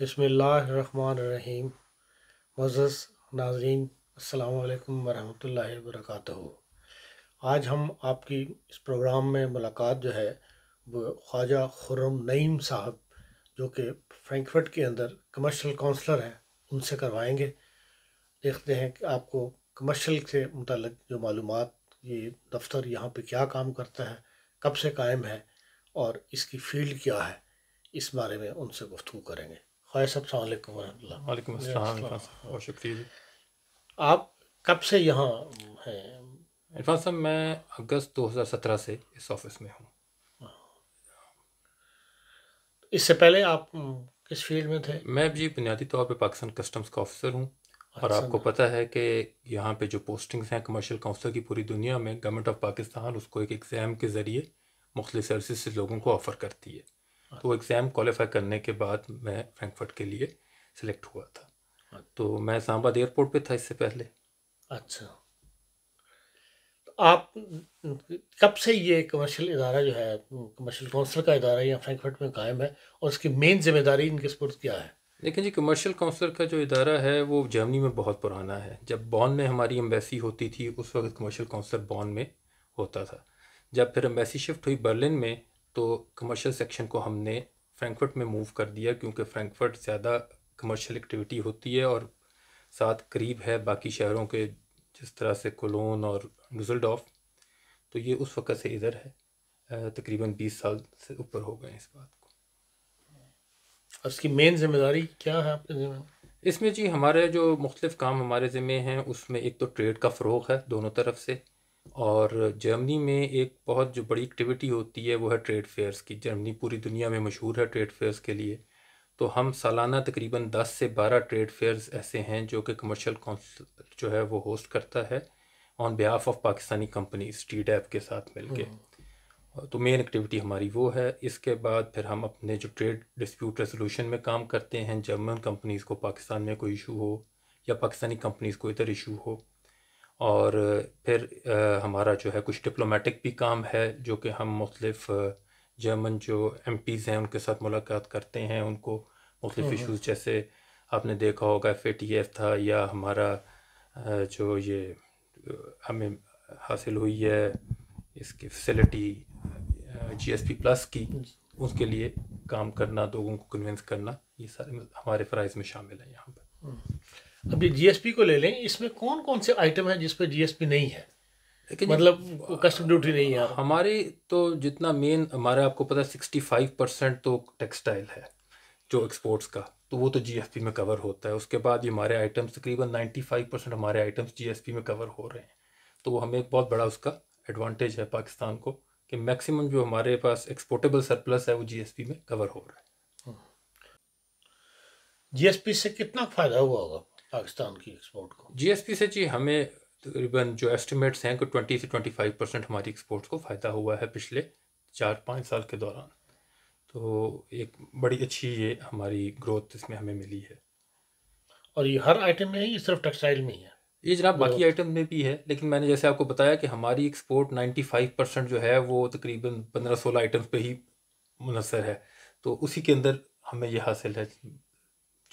रहीम मज़स नाजरीन अल्लाम वरहमल वर्क आज हम आपकी इस प्रोग्राम में मुलाकात जो है वो ख्वाजा खुरम नईम साहब जो कि फ्रैंकफर्ट के अंदर कमर्शल काउंसलर हैं उनसे करवाएंगे देखते हैं कि आपको कमर्शल से मुतलक जो मालूम ये दफ्तर यहाँ पर क्या काम करता है कब से कायम है और इसकी फ़ील्ड क्या है इस बारे में उनसे गुफ्तु करेंगे वैस अलैक्म वालेकुम और शुक्रिया आप कब से यहाँ हैं इरफान साहब मैं अगस्त 2017 से इस ऑफिस में हूँ तो इससे पहले आप किस फील्ड में थे मैं जी बुनियादी तौर पे पाकिस्तान कस्टम्स का ऑफिसर हूँ और अच्छा। आपको पता है कि यहाँ पे जो पोस्टिंग्स हैं कमर्शियल काउंसिल की पूरी दुनिया में गवर्नमेंट ऑफ पाकिस्तान उसको एक एग्ज़ाम के ज़रिए मुख्तलि सर्विस लोगों को ऑफ़र करती है तो एग्ज़ाम क्वालिफाई करने के बाद मैं फ्रैंकफर्ट के लिए सिलेक्ट हुआ था अच्छा। तो मैं इस्लामाबाद एयरपोर्ट पे था इससे पहले अच्छा तो आप कब से ये कमर्शियल इदारा जो है कमर्शियल काउंसिल का इदारा यहाँ फ्रैंकफर्ट में कायम है और उसकी मेन जिम्मेदारी इनके सपोर्ट क्या है लेकिन जी कमर्शियल काउंसिल का जो इदारा है वो जर्मनी में बहुत पुराना है जब बॉन में हमारी एम्बेसी होती थी उस वक्त कमर्शियल काउंसिल बॉन में होता था जब फिर एम्बेसी शिफ्ट हुई बर्लिन में तो कमर्शियल सेक्शन को हमने फ्रैंकफर्ट में मूव कर दिया क्योंकि फ्रैंकफर्ट ज़्यादा कमर्शियल एक्टिविटी होती है और साथ करीब है बाकी शहरों के जिस तरह से कोलोन और डुजलडॉफ तो ये उस वक़्त से इधर है तकरीबन बीस साल से ऊपर हो गए इस बात को और इसकी मेन जिम्मेदारी क्या है आपके जिम्मे इसमें जी हमारे जो मुख्तलिफ़ काम हमारे ज़िम्मे हैं उसमें एक तो ट्रेड का फ़रोग है दोनों तरफ से और जर्मनी में एक बहुत जो बड़ी एक्टिविटी होती है वो है ट्रेड फेयर्स की जर्मनी पूरी दुनिया में मशहूर है ट्रेड फेयर्स के लिए तो हम सालाना तकरीबन 10 से 12 ट्रेड फेयर्स ऐसे हैं जो कि कमर्शियल काउंसिल जो है वो होस्ट करता है on behalf of Pakistani company T DAP के साथ मिलके हम्म। तो मेन एक्टिविटी हमारी वो है इसके बाद फिर हम अपने जो ट्रेड डिस्प्यूट रेजोल्यूशन में काम करते हैं जर्मन कंपनीज़ को पाकिस्तान में कोई इशू हो या पाकिस्तानी कंपनीज़ को इधर इशू हो और फिर हमारा जो है कुछ डिप्लोमेटिक भी काम है जो कि हम मुख्तलिफ जर्मन जो एम पीज़ हैं उनके साथ मुलाकात करते हैं उनको मुख्तलिफ इशूज़ हम्म, हम्म। जैसे आपने देखा होगा एफ ए टी एफ था या हमारा जो ये हमें हासिल हुई है इसकी facility G S P plus की उसके लिए काम करना लोगों को कन्विंस करना ये सारे हमारे फ़राइज़ में शामिल हैं यहाँ पर हम्म। अब ये जीएसपी को ले लें इसमें कौन कौन से आइटम है जिसपे जीएसपी नहीं है लेकिन मतलब कस्टम ड्यूटी नहीं है हमारी तो जितना मेन हमारे आपको पता है सिक्सटी फाइव परसेंट तो टेक्सटाइल है जो एक्सपोर्ट्स का तो वो तो जीएसपी में कवर होता है उसके बाद ये हमारे आइटम्स तकरीबन नाइन्टी फाइव परसेंट हमारे आइटम्स जीएसपी में कवर हो रहे हैं तो वो हमें एक बहुत बड़ा उसका एडवांटेज है पाकिस्तान को कि मैक्सिमम जो हमारे पास एक्सपोर्टेबल सरप्लस है वो जीएसपी में कवर हो रहा है जीएसपी से कितना फ़ायदा हुआ होगा पाकिस्तान की एक्सपोर्ट को जीएसपी से जी हमें तकरीबन जो एस्टिमेट्स हैं कि ट्वेंटी से ट्वेंटी फाइव परसेंट हमारी एक्सपोर्ट्स को फ़ायदा हुआ है पिछले चार पाँच साल के दौरान तो एक बड़ी अच्छी ये हमारी ग्रोथ इसमें हमें मिली है और ये हर आइटम में है ये सिर्फ टेक्सटाइल में ही है ये जनाब बाकी आइटम तो में भी है लेकिन मैंने जैसे आपको बताया कि हमारी एक्सपोर्ट 95 परसेंट जो है वो तकरीबन 15-16 आइटम्स पे ही मुनसर है तो उसी के अंदर हमें ये हासिल है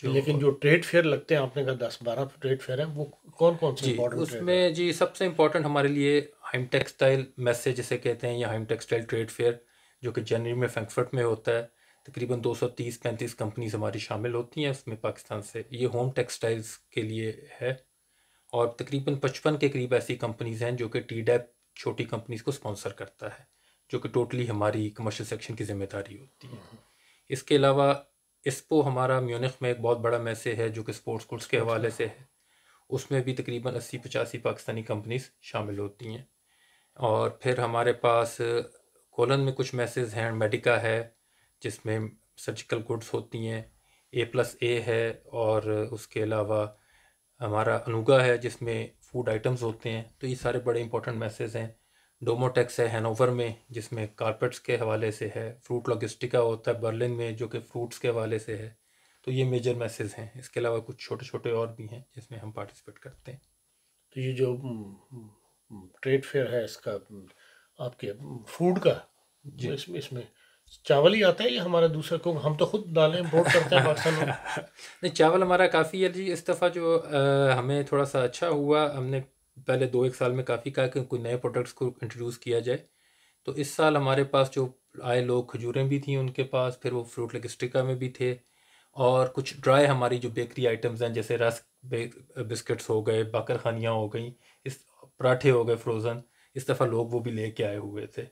लेकिन जो ट्रेड फेयर लगते हैं आपने कहा दस बारह ट्रेड फेयर हैं वो कौन कौन से इम्पोर्टेंट उसमें जी सबसे इम्पोर्टेंट हमारे लिए हाइम टेक्सटाइल मैसेज जिसे कहते हैं या हाइम टेक्सटाइल ट्रेड फेयर जो कि जनवरी में फ्रैंकफर्ट में होता है तकरीबन 230 35 कंपनीज हमारी शामिल होती हैं उसमें पाकिस्तान से ये होम टेक्सटाइल्स के लिए है और तकरीबन पचपन के करीब ऐसी कंपनीज हैं जो कि टी डैप छोटी कंपनीज को स्पॉन्सर करता है जो कि टोटली हमारी कमर्शियल सेक्शन की जिम्मेदारी होती है इसके अलावा इस्पो हमारा म्यूनिख में एक बहुत बड़ा मैसे है जो कि स्पोर्ट्स गुड्स के अच्छा। हवाले से है उसमें भी तकरीबन अस्सी पचासी पाकिस्तानी कंपनीज शामिल होती हैं और फिर हमारे पास कोलन में कुछ मैसेज हैं मेडिका है जिसमें सर्जिकल गुड्स होती हैं ए प्लस ए है और उसके अलावा हमारा अनुगा है जिसमें फूड आइटम्स होते हैं तो ये सारे बड़े इंपॉर्टेंट मैसेज हैं डोमोटेक्स है हैनोवर में जिसमें कारपेट्स के हवाले से है फ्रूट लॉजिस्टिका होता है बर्लिन में जो कि फ्रूट्स के हवाले से है तो ये मेजर मैसेज हैं इसके अलावा कुछ छोटे छोटे और भी हैं जिसमें हम पार्टिसिपेट करते हैं तो ये जो ट्रेड हम्म, फेयर हम्म, है इसका आपके फूड का जो इसमें इसमें चावल ही आता है या हमारा दूसरा को हम तो खुद दालें इम्पोर्ट करते हैं पाकिस्तान में नहीं चावल हमारा काफ़ी है जी इस दफ़ा जो आ, हमें थोड़ा सा अच्छा हुआ हमने पहले दो एक साल में काफ़ी कहा कि कोई नए प्रोडक्ट्स को इंट्रोड्यूस किया जाए तो इस साल हमारे पास जो आए लोग खजूरें भी थी उनके पास फिर वो फ्रूट लगिस्टिका में भी थे और कुछ ड्राई हमारी जो बेकरी आइटम्स हैं जैसे रस बिस्किट्स हो गए बाकर खानियाँ हो गई इस पराठे हो गए फ्रोज़न इस दफ़ा लोग वो भी लेके आए हुए थे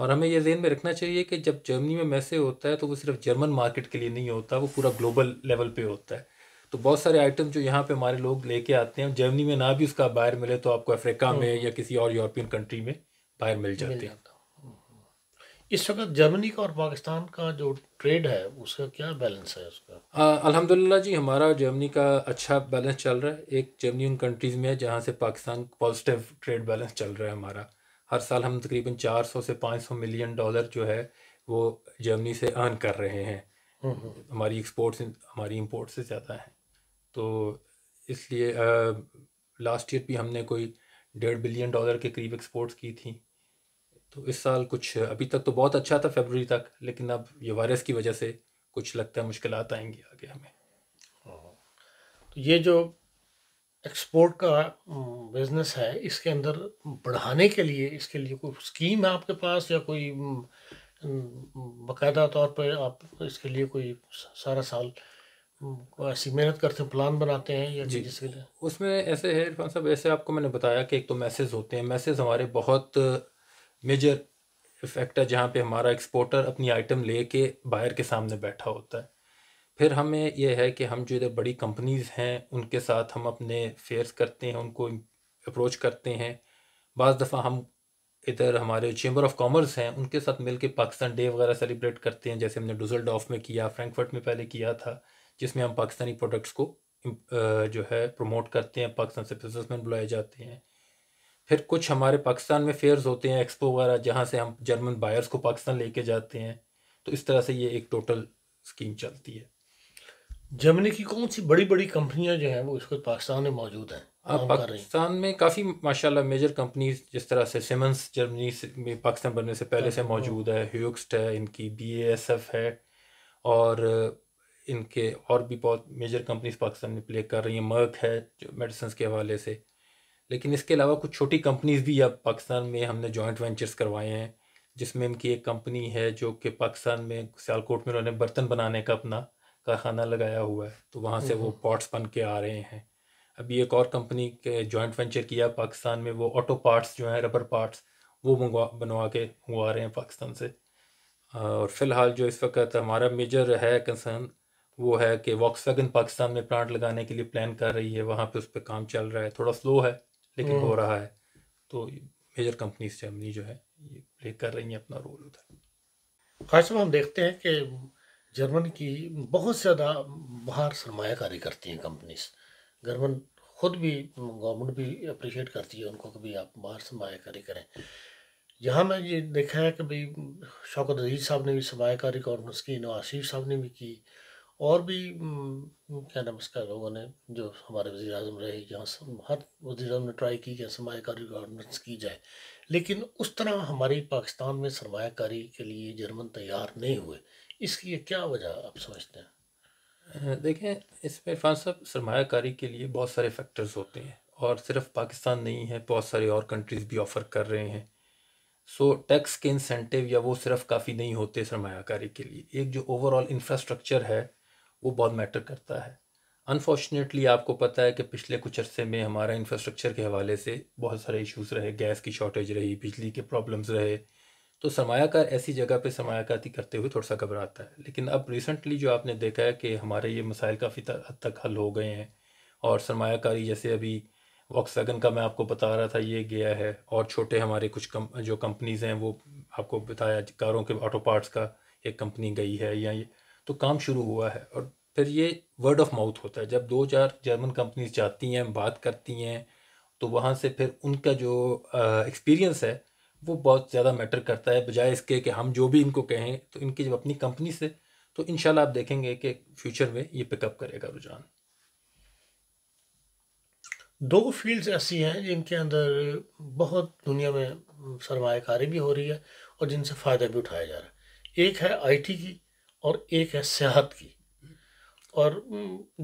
और हमें यह जेन में रखना चाहिए कि जब जर्मनी में मैसे होता है तो वो सिर्फ जर्मन मार्केट के लिए नहीं होता वो पूरा ग्लोबल लेवल पे होता है तो बहुत सारे आइटम जो यहाँ पे हमारे लोग लेके आते हैं जर्मनी में ना भी उसका बाहर मिले तो आपको अफ्रीका हम्म। में या किसी और यूरोपियन कंट्री में बाहर मिल जाते हैं हम्म, हम्म। इस वक्त जर्मनी का और पाकिस्तान का जो ट्रेड है उसका क्या बैलेंस है उसका अल्हम्दुलिल्लाह जी हमारा जर्मनी का अच्छा बैलेंस चल रहा है एक जर्मनी उन कंट्रीज़ में है जहाँ से पाकिस्तान पॉजिटिव ट्रेड बैलेंस चल रहा है हमारा हर साल हम तकरीबन 400 से 500 मिलियन डॉलर जो है वो जर्मनी से अर्न कर रहे हैं हमारी एक्सपोर्ट हमारी इम्पोर्ट से ज़्यादा है तो इसलिए लास्ट ईयर भी हमने कोई डेढ़ बिलियन डॉलर के करीब एक्सपोर्ट्स की थी तो इस साल कुछ अभी तक तो बहुत अच्छा था फेबररी तक लेकिन अब ये वायरस की वजह से कुछ लगता है मुश्किल आएंगी आगे हमें हाँ। तो ये जो एक्सपोर्ट का बिजनेस है इसके अंदर बढ़ाने के लिए इसके लिए कोई स्कीम है आपके पास या कोई बाकायदा तौर पर आप इसके लिए कोई सारा साल ऐसी मेहनत करते हैं प्लान बनाते हैं या जी जिसके लिए उसमें ऐसे है इरफान साहब ऐसे आपको मैंने बताया कि एक तो मैसेज होते हैं मैसेज हमारे बहुत मेजर इफेक्ट है जहाँ पे हमारा एक्सपोर्टर अपनी आइटम ले के बायर के सामने बैठा होता है फिर हमें यह है कि हम जो इधर बड़ी कंपनीज़ हैं उनके साथ हम अपने फेयर्स करते हैं उनको अप्रोच करते हैं बज़ दफ़ा हम इधर हमारे चेंबर ऑफ कॉमर्स हैं उनके साथ मिलके पाकिस्तान डे वगैरह सेलिब्रेट करते हैं जैसे हमने डुजल में किया फ्रैंकफर्ट में पहले किया था जिसमें हम पाकिस्तानी प्रोडक्ट्स को जो है प्रमोट करते हैं पाकिस्तान से बिजनेस मैन बुलाए जाते हैं फिर कुछ हमारे पाकिस्तान में फेयर्स होते हैं एक्सपो वगैरह जहाँ से हम जर्मन बायर्स को पाकिस्तान लेके जाते हैं तो इस तरह से ये एक टोटल स्कीम चलती है जर्मनी की कौन सी बड़ी बड़ी कंपनियाँ जो हैं वो इसको पाकिस्तान में मौजूद हैं आप हाँ, पाकिस्तान में काफ़ी माशाल्लाह मेजर कंपनीज जिस तरह से सिमंस जर्मनी से, में पाकिस्तान बनने से पहले हाँ, से हाँ। मौजूद है ह्यूक्स्ट है इनकी बी है और इनके और भी बहुत मेजर कंपनीज पाकिस्तान में प्ले कर रही हैं मर्क है जो मेडिसन के हवाले से लेकिन इसके अलावा कुछ छोटी कंपनीज भी अब पाकिस्तान में हमने जॉइंट वेंचर्स करवाए हैं जिसमें इनकी एक कंपनी है जो कि पाकिस्तान में सियालकोट में उन्होंने बर्तन बनाने का अपना कारखाना लगाया हुआ है तो वहाँ से वो पार्ट्स हम्म। बन के आ रहे हैं अभी एक और कंपनी के जॉइंट वेंचर किया पाकिस्तान में वो ऑटो पार्ट्स जो हैं रबर पार्ट्स वो मंगवा बनवा के मंगवा रहे हैं पाकिस्तान से और फिलहाल जो इस वक्त हमारा मेजर है कंसर्न वो है कि वॉक्सवैगन पाकिस्तान में प्लांट लगाने के लिए प्लान कर रही है वहाँ पे उस पर काम चल रहा है थोड़ा स्लो है लेकिन हो हम्म। रहा है तो मेजर कंपनीज जर्मनी जो है ये प्ले कर रही हैं अपना रोल उधर खास हम देखते हैं कि जर्मन की बहुत ज़्यादा बाहर सरमाकारी करती हैं कंपनीज जर्मन खुद भी गवर्नमेंट भी अप्रिशिएट करती है उनको कभी आप बाहर सरमाकारी करें यहाँ मैं ये देखा है कि भाई शौकत अजीज साहब ने भी सरमाकारी कॉन्फ्रेंस की नवाशीफ साहब ने भी की और भी क्या नाम इसका लोगों ने जो हमारे वजी अजम रहे यहाँ हर वजी अजम ने ट्राई की कि सरमाकारी गवर्नेंस की जाए लेकिन उस तरह हमारी पाकिस्तान में सरमाकारी के लिए जर्मन तैयार नहीं हुए इसकी क्या वजह आप समझते हैं देखें इसमें इरफान साहब सरमाकारी के लिए बहुत सारे फैक्टर्स होते हैं और सिर्फ पाकिस्तान नहीं है बहुत सारे और कंट्रीज़ भी ऑफ़र कर रहे हैं सो टैक्स के इंसेंटिव या वो सिर्फ काफ़ी नहीं होते सरमाकारी के लिए एक जो ओवरऑल इंफ्रास्ट्रक्चर है वो बहुत मैटर करता है अनफॉर्चुनेटली आपको पता है कि पिछले कुछ अरसे में हमारा इंफ्रास्ट्रक्चर के हवाले से बहुत सारे इश्यूज रहे गैस की शॉर्टेज रही बिजली के प्रॉब्लम्स रहे तो सरमाकार ऐसी जगह पर सरमाकारी करते हुए थोड़ा सा घबराता है लेकिन अब रिसेंटली जो आपने देखा है कि हमारे ये मसाइल काफ़ी हद तक हल हो गए हैं और सरमायाकारी जैसे अभी वॉक्सवैगन का मैं आपको बता रहा था ये गया है और छोटे हमारे कुछ कम जो कंपनीज़ हैं वो आपको बताया कारों के ऑटो पार्ट्स का एक कंपनी गई है या तो काम शुरू हुआ है और फिर ये वर्ड ऑफ माउथ होता है जब दो चार जर्मन कंपनीज जाती हैं बात करती हैं तो वहाँ से फिर उनका जो एक्सपीरियंस है वो बहुत ज़्यादा मैटर करता है बजाय इसके कि हम जो भी इनको कहें तो इनकी जब अपनी कंपनी से तो इन आप देखेंगे कि फ्यूचर में ये पिकअप करेगा रुझान दो फील्ड्स ऐसी हैं जिनके अंदर बहुत दुनिया में सरमाकारी भी हो रही है और जिनसे फ़ायदा भी उठाया जा रहा है एक है आईटी की और एक है सेहत की और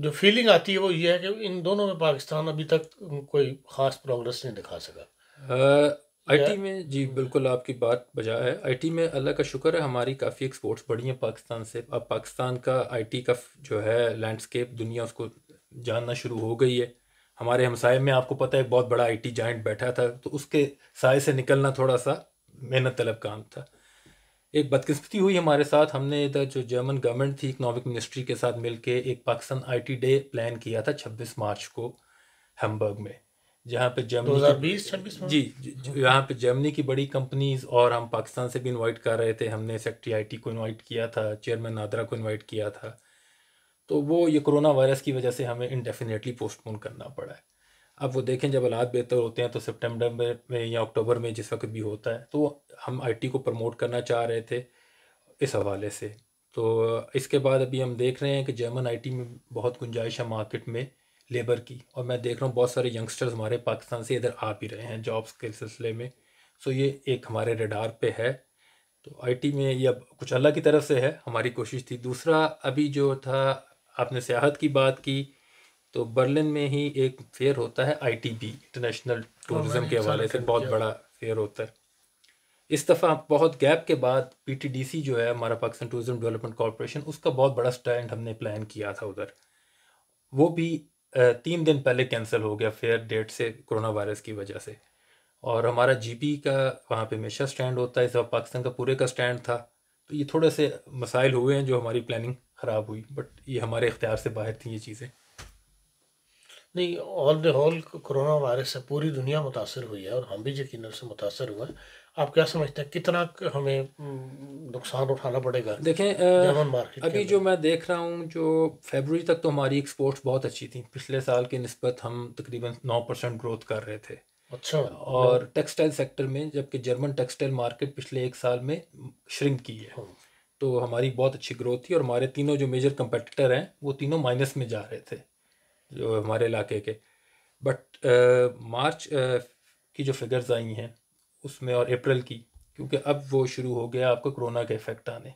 जो फीलिंग आती है वो ये है कि इन दोनों में पाकिस्तान अभी तक कोई ख़ास प्रोग्रेस नहीं दिखा सका आईटी में जी बिल्कुल आपकी बात बजा है आईटी में अल्लाह का शुक्र है हमारी काफ़ी एक्सपोर्ट्स बढ़ी हैं पाकिस्तान से अब पाकिस्तान का आईटी का जो है लैंडस्केप दुनिया उसको जानना शुरू हो गई है हमारे हमसाय में आपको पता है बहुत बड़ा आईटी टी बैठा था तो उसके साय से निकलना थोड़ा सा मेहनत तलब काम था एक बदकिस्मती हुई हमारे साथ हमने इधर जो जर्मन गवर्नमेंट थी इकनॉमिक मिनिस्ट्री के साथ मिलकर एक पाकिस्तान आई डे प्लान किया था छब्बीस मार्च को हैम्बर्ग में जहाँ पे जर्मनी जी, जी यहाँ पे जर्मनी की बड़ी कंपनीज और हम पाकिस्तान से भी इनवाइट कर रहे थे हमने आई आईटी को इनवाइट किया था चेयरमैन नादरा को इनवाइट किया था तो वो ये कोरोना वायरस की वजह से हमें इनडेफिनेटली पोस्टपोन करना पड़ा है अब वो देखें जब हालात बेहतर होते हैं तो सितंबर में, या अक्टूबर में जिस वक्त भी होता है तो हम आईटी को प्रमोट करना चाह रहे थे इस हवाले से तो इसके बाद अभी हम देख रहे हैं कि जर्मन आईटी में बहुत गुंजाइश है मार्केट में लेबर की और मैं देख रहा हूँ बहुत सारे यंगस्टर्स हमारे पाकिस्तान से इधर आ भी रहे हैं जॉब्स के सिलसिले में सो ये एक हमारे रेडार पे है तो आईटी में ये अब कुछ अल्लाह की तरफ से है हमारी कोशिश थी दूसरा अभी जो था आपने सियाहत की बात की तो बर्लिन में ही एक फेयर होता है आईटीबी इंटरनेशनल टूरिज्म के हवाले से बहुत बड़ा फेयर होता है इस दफ़ा बहुत गैप के बाद पीटीडीसी जो है हमारा पाकिस्तान टूरिज्म डेवलपमेंट कॉरपोरेशन उसका बहुत बड़ा स्टैंड हमने प्लान किया था उधर वो भी तीन दिन पहले कैंसिल हो गया फेयर डेट से कोरोना वायरस की वजह से और हमारा जीपी का वहाँ पे हमेशा स्टैंड होता है इस वक्त पाकिस्तान का पूरे का स्टैंड था तो ये थोड़े से मसाइल हुए हैं जो हमारी प्लानिंग ख़राब हुई बट ये हमारे इख्तियार से बाहर थी ये चीज़ें नहीं all the whole corona virus से पूरी दुनिया मुतासर हुई है और हम भी यकीन से मुतासर हुआ है आप क्या समझते हैं कितना हमें हम्म, नुकसान उठाना पड़ेगा देखें आ, अभी जो मैं देख रहा हूँ जो फेबररी तक तो हमारी एक्सपोर्ट्स बहुत अच्छी थी पिछले साल के नस्बत हम तकरीबन नौ परसेंट ग्रोथ कर रहे थे अच्छा और टेक्सटाइल सेक्टर में जबकि जर्मन टेक्सटाइल मार्केट पिछले एक साल में श्रिंक की है हाँ। तो हमारी बहुत अच्छी ग्रोथ थी और हमारे तीनों जो मेजर कंपेटिटर हैं वो तीनों माइनस में जा रहे थे जो हमारे इलाके के बट मार्च की जो फिगर्स आई हैं उसमें और अप्रैल की क्योंकि अब वो शुरू हो गया आपको कोरोना के इफ़ेक्ट आने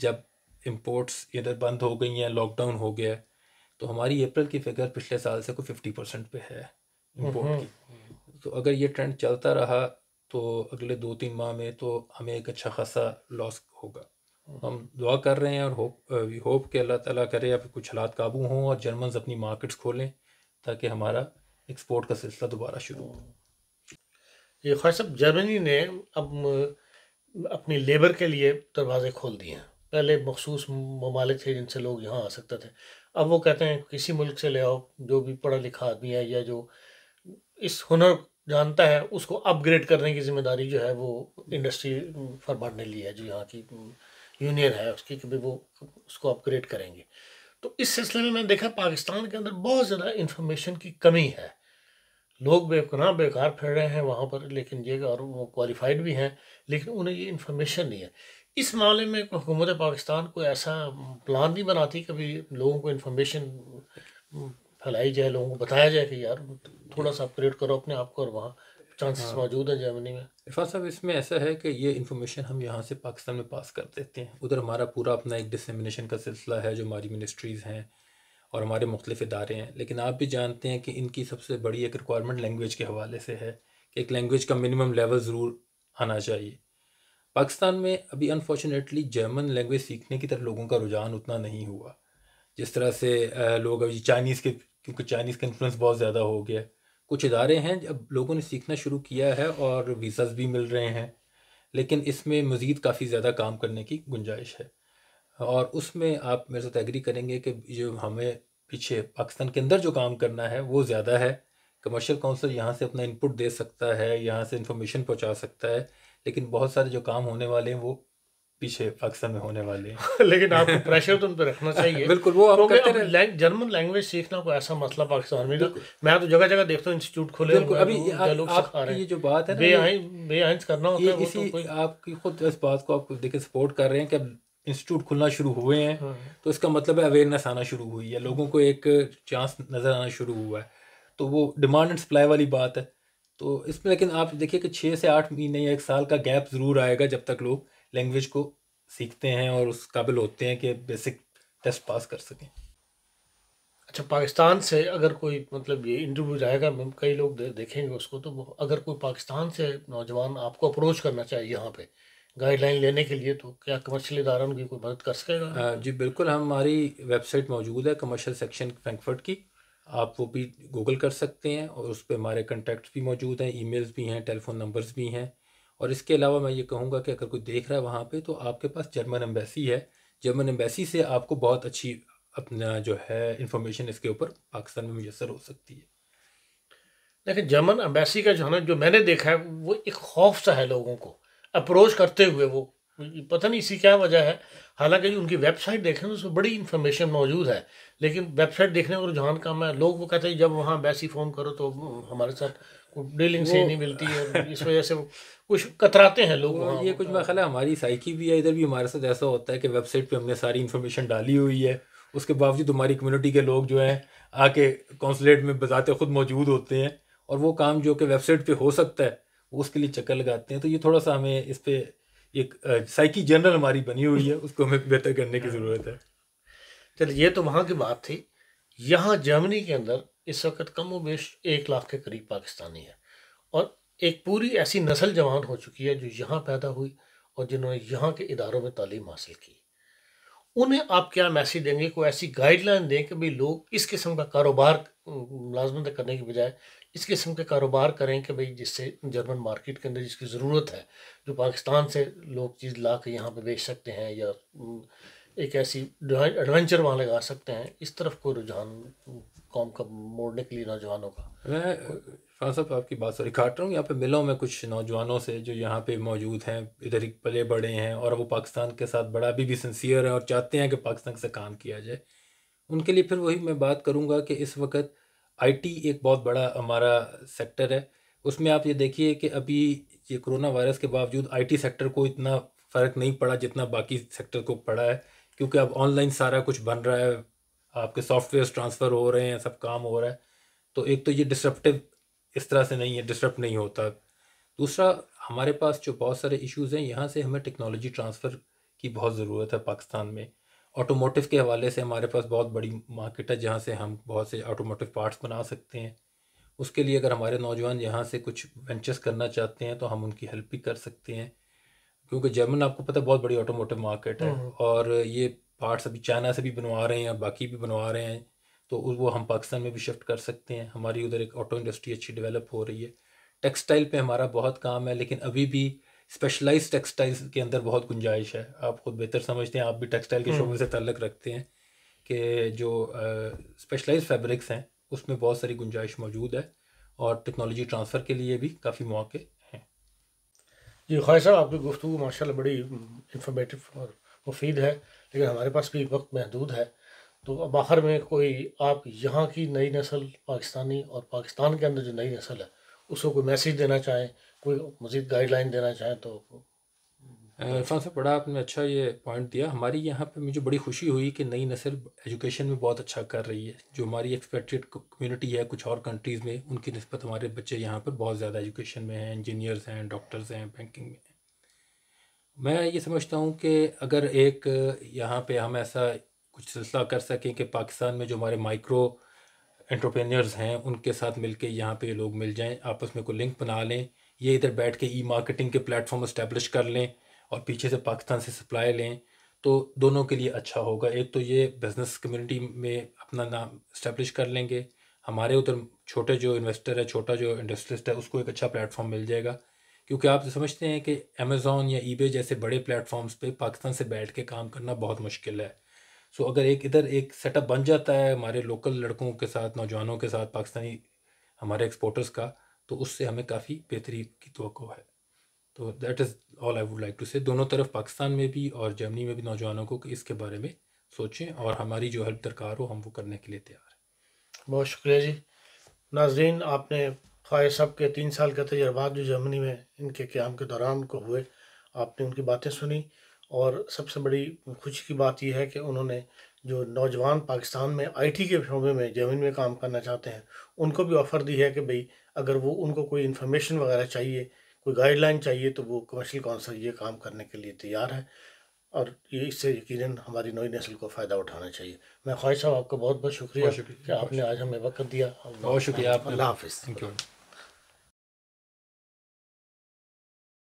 जब इम्पोर्ट्स इधर बंद हो गई हैं लॉकडाउन हो गया तो हमारी अप्रैल की फिगर पिछले साल से कोई फिफ्टी परसेंट पे है इम्पोर्ट हम्म, की हम्म। तो अगर ये ट्रेंड चलता रहा तो अगले दो तीन माह में तो हमें एक अच्छा खासा लॉस होगा हम दुआ कर रहे हैं और होप वी होप कि अल्लाह ताला करे अब कुछ हालात काबू हों और जर्मन अपनी मार्केट्स खोलें ताकि हमारा एक्सपोर्ट का सिलसिला दोबारा शुरू हो ये खास साहब जर्मनी ने अब अपनी लेबर के लिए दरवाजे खोल दिए हैं पहले मखसूस ममालिक थे जिनसे लोग यहाँ आ सकते थे अब वो कहते हैं किसी मुल्क से ले आओ जो भी पढ़ा लिखा आदमी है या जो इस हुनर जानता है उसको अपग्रेड करने की जिम्मेदारी जो है वो इंडस्ट्री फरमाने ने ली है जो यहाँ की यूनियन है उसकी कभी वो उसको अपग्रेड करेंगे तो इस सिलसिले में मैंने देखा पाकिस्तान के अंदर बहुत ज़्यादा इन्फॉर्मेशन की कमी है लोग बेगुनाह बेकार फिर रहे हैं वहाँ पर लेकिन ये और वो क्वालिफाइड भी हैं लेकिन उन्हें ये इन्फॉर्मेशन नहीं है इस मामले में हुकूमत पाकिस्तान को ऐसा प्लान नहीं बनाती कभी लोगों को इन्फॉर्मेशन फैलाई जाए लोगों को बताया जाए कि यार थोड़ा सा अपग्रेड करो अपने आप को और वहाँ चांसेस हाँ। मौजूद है जर्मनी में इरफान साहब इसमें ऐसा है कि ये इन्फॉर्मेशन हम यहाँ से पाकिस्तान में पास कर देते हैं उधर हमारा पूरा अपना एक डिसमिनेशन का सिलसिला है जो हमारी मिनिस्ट्रीज़ हैं और हमारे मुख्तफ़ इदारे हैं लेकिन आप भी जानते हैं कि इनकी सबसे बड़ी एक रिक्वायरमेंट लैंग्वेज के हवाले से है कि एक लैंग्वेज का मिनिमम लेवल ज़रूर आना चाहिए पाकिस्तान में अभी अनफॉर्चुनेटली जर्मन लैंग्वेज सीखने की तरफ लोगों का रुझान उतना नहीं हुआ जिस तरह से लोग अभी चाइनीज़ के क्योंकि चाइनीज़ का इन्फ्लुएंस बहुत ज़्यादा हो गया है कुछ इदारे हैं जब लोगों ने सीखना शुरू किया है और वीज़ाज भी मिल रहे हैं लेकिन इसमें मज़ीद काफ़ी ज़्यादा काम करने की गुंजाइश है और उसमें आप मेरे साथ एग्री करेंगे कि जो हमें पीछे पाकिस्तान के अंदर जो काम करना है वो ज़्यादा है कमर्शियल काउंसिल यहाँ से अपना इनपुट दे सकता है यहाँ से इंफॉर्मेशन पहुँचा सकता है लेकिन बहुत सारे जो काम होने वाले हैं वो पीछे पाकिस्तान में होने वाले हैं लेकिन आपको प्रेशर तो उन पर रखना चाहिए बिल्कुल वो आप तो करते रहे लैंग, जर्मन लैंग्वेज सीखना कोई ऐसा मसला पाकिस्तान में मैं तो जगह जगह देखता हूँ इंस्टीट्यूट खोले अभी ये जो बात है करना होता है तो इसी आपकी खुद इस बात को आप देखिए सपोर्ट कर रहे हैं कि अब इंस्टीट्यूट खुलना शुरू हुए हैं हाँ। तो इसका मतलब है अवेयरनेस आना शुरू हुई है लोगों को एक चांस नज़र आना शुरू हुआ है तो वो डिमांड एंड सप्लाई वाली बात है तो इसमें लेकिन आप देखिए कि छः से आठ महीने या एक साल का गैप ज़रूर आएगा जब तक लोग लैंग्वेज को सीखते हैं और उस काबिल होते हैं कि बेसिक टेस्ट पास कर सकें अच्छा पाकिस्तान से अगर कोई मतलब ये इंटरव्यू जाएगा कई लोग दे, देखेंगे उसको तो अगर कोई पाकिस्तान से नौजवान आपको अप्रोच करना चाहिए यहाँ पे गाइडलाइन लेने के लिए तो क्या कमर्शियल इदारा उनकी कोई मदद कर सकेगा जी बिल्कुल हमारी वेबसाइट मौजूद है कमर्शियल सेक्शन फ्रैंकफर्ट की आप वो भी गूगल कर सकते हैं और उस पर हमारे कॉन्टैक्ट भी मौजूद हैं ई भी हैं टेलीफोन नंबर्स भी हैं और इसके अलावा मैं ये कहूँगा कि अगर कोई देख रहा है वहाँ पर तो आपके पास जर्मन एम्बेसी है जर्मन एम्बेसी से आपको बहुत अच्छी अपना जो है इंफॉर्मेशन इसके ऊपर पाकिस्तान में मैसर हो सकती है देखिए जर्मन अम्बेसी का जो है ना जो मैंने देखा है वो एक खौफ सा है लोगों को अप्रोच करते हुए वो पता नहीं इसी क्या वजह है हालांकि उनकी वेबसाइट देखें तो उसमें बड़ी इन्फॉर्मेशन मौजूद है लेकिन वेबसाइट देखने का रुझान तो कम है लोग वो कहते हैं जब वहाँ अम्बेसी फ़ोन करो तो हमारे साथ डीलिंग से नहीं मिलती है इस वजह से कुछ कतराते हैं लोग ये कुछ तो- मेरा हमारी साइकी भी है इधर भी हमारे साथ ऐसा होता है कि वेबसाइट पे हमने सारी इन्फॉर्मेशन डाली हुई है उसके बावजूद हमारी कम्युनिटी के लोग जो हैं आके कौंसलेट में बजाते खुद मौजूद होते हैं और वो काम जो कि वेबसाइट पे हो सकता है उसके लिए चक्कर लगाते हैं तो ये थोड़ा सा हमें इस पर एक साइकी जनरल हमारी बनी हुई है उसको हमें बेहतर करने की हाँ। ज़रूरत है चलिए ये तो वहाँ की बात थी यहाँ जर्मनी के अंदर इस वक्त कम व बेश एक लाख के करीब पाकिस्तानी है और एक पूरी ऐसी नस्ल जवान हो चुकी है जो यहाँ पैदा हुई और जिन्होंने यहाँ के इदारों में तालीम हासिल की उन्हें आप क्या मैसेज देंगे कोई ऐसी गाइडलाइन दें कि भाई लोग इस किस्म का कारोबार मुलाजमत करने के बजाय इस किस्म के कारोबार करें कि भाई जिससे जर्मन मार्केट के अंदर जिसकी ज़रूरत है जो पाकिस्तान से लोग चीज़ ला कर यहाँ पर बेच सकते हैं या एक ऐसी एडवेंचर वहाँ लगा सकते हैं इस तरफ को रुझान कौम का मोड़ने के लिए नौजवानों का मैं खान साहब आपकी बात सॉरी काट रहा हूँ यहाँ पे मिला हूँ मैं कुछ नौजवानों से जो यहाँ पे मौजूद हैं इधर ही पले बड़े हैं और वो पाकिस्तान के साथ बड़ा अभी भी सिंसियर है और चाहते हैं कि पाकिस्तान से काम किया जाए उनके लिए फिर वही मैं बात करूँगा कि इस वक्त आईटी एक बहुत बड़ा हमारा सेक्टर है उसमें आप ये देखिए कि अभी ये कोरोना वायरस के बावजूद आईटी सेक्टर को इतना फ़र्क नहीं पड़ा जितना बाकी सेक्टर को पड़ा है क्योंकि अब ऑनलाइन सारा कुछ बन रहा है आपके सॉफ्टवेयर ट्रांसफ़र हो रहे हैं सब काम हो रहा है तो एक तो ये डिसरप्टिव इस तरह से नहीं है डिस्टर्ब नहीं होता दूसरा हमारे पास जो बहुत सारे इश्यूज़ हैं यहाँ से हमें टेक्नोलॉजी ट्रांसफ़र की बहुत ज़रूरत है पाकिस्तान में ऑटोमोटिव के हवाले से हमारे पास बहुत बड़ी मार्केट है जहाँ से हम बहुत से ऑटोमोटिव पार्ट्स बना सकते हैं उसके लिए अगर हमारे नौजवान यहाँ से कुछ वेंचर्स करना चाहते हैं तो हम उनकी हेल्प भी कर सकते हैं क्योंकि जर्मन आपको पता है बहुत बड़ी ऑटोमोटिव मार्केट है हम्म। और ये पार्ट्स अभी चाइना से भी बनवा रहे हैं और बाकी भी बनवा रहे हैं तो वो हम पाकिस्तान में भी शिफ्ट कर सकते हैं हमारी उधर एक ऑटो इंडस्ट्री अच्छी डेवलप हो रही है टेक्सटाइल पे हमारा बहुत काम है लेकिन अभी भी स्पेशलाइज टेक्सटाइल के अंदर बहुत गुंजाइश है आप खुद बेहतर समझते हैं आप भी टेक्सटाइल के शोबे हम्म। से तल्लक रखते हैं कि जो स्पेशलाइज फैब्रिक्स हैं उसमें बहुत सारी गुंजाइश मौजूद है और टेक्नोलॉजी ट्रांसफ़र के लिए भी काफ़ी मौके हैं जी ख्वाह साहब आपकी गुफ्तु माशा बड़ी इंफॉर्मेटिव और मुफीद है लेकिन हमारे पास भी वक्त महदूद है तो अब आखिर में कोई आप यहाँ की नई नस्ल पाकिस्तानी और पाकिस्तान के अंदर जो नई नस्ल है उसको कोई मैसेज देना चाहें कोई मज़ीद गाइडलाइन देना चाहें तो इरफान साहब बड़ा आपने अच्छा ये पॉइंट दिया हमारी यहाँ पे मुझे बड़ी खुशी हुई कि नई नस्ल एजुकेशन में बहुत अच्छा कर रही है जो हमारी एक्सपेक्टेड कम्युनिटी है कुछ और कंट्रीज़ में उनकी नस्बत हमारे बच्चे यहाँ पर बहुत ज़्यादा एजुकेशन में हैं इंजीनियर्स हैं डॉक्टर्स हैं बैंकिंग में मैं ये समझता हूँ कि अगर एक यहाँ पे हम ऐसा कुछ सिलसिला कर सकें कि पाकिस्तान में जो हमारे माइक्रो एंट्रप्रेन्योर्स हैं उनके साथ मिल के यहाँ पर लोग मिल जाएँ आपस में कोई लिंक बना लें ये इधर बैठ के ई मार्केटिंग के प्लेटफॉर्म इस्टेब्लिश कर लें और पीछे से पाकिस्तान से सप्लाई लें तो दोनों के लिए अच्छा होगा एक तो ये बिज़नेस कम्युनिटी में अपना नाम इस्टेब्लिश कर लेंगे हमारे उधर छोटे जो इन्वेस्टर है छोटा जो इंडस्ट्रिस्ट है उसको एक अच्छा प्लेटफॉर्म मिल जाएगा क्योंकि आप तो समझते हैं कि अमेज़ोन या ईबे जैसे बड़े प्लेटफॉर्म्स पे पाकिस्तान से बैठ के काम करना बहुत मुश्किल है सो so, अगर एक इधर एक सेटअप बन जाता है हमारे लोकल लड़कों के साथ नौजवानों के साथ पाकिस्तानी हमारे एक्सपोर्टर्स का तो उससे हमें काफ़ी बेहतरी की तो है तो that is all I would like to say दोनों तरफ पाकिस्तान में भी और जर्मनी में भी नौजवानों को इसके बारे में सोचें और हमारी जो हेल्प दरकार हो हम वो करने के लिए तैयार हैं बहुत शुक्रिया जी नाजरीन आपने ख्वाह सब के तीन साल के तजर्बात जो जर्मनी में इनके क्याम के दौरान को हुए आपने उनकी बातें सुनी और सबसे बड़ी खुशी की बात यह है कि उन्होंने जो नौजवान पाकिस्तान में आईटी के शोबे में जमीन में काम करना चाहते हैं उनको भी ऑफ़र दी है कि भाई अगर वो उनको कोई इन्फॉर्मेशन वगैरह चाहिए कोई गाइडलाइन चाहिए तो वो कमर्शियल काउंसिल ये काम करने के लिए तैयार है और ये इससे यकीन हमारी नई नस्ल को फ़ायदा उठाना चाहिए मैं ख्वाहिश साहब आपका बहुत बहुत शुक्रिया कि आपने आज हमें वक्त दिया बहुत शुक्रिया आप हाफिज़ थैंक यू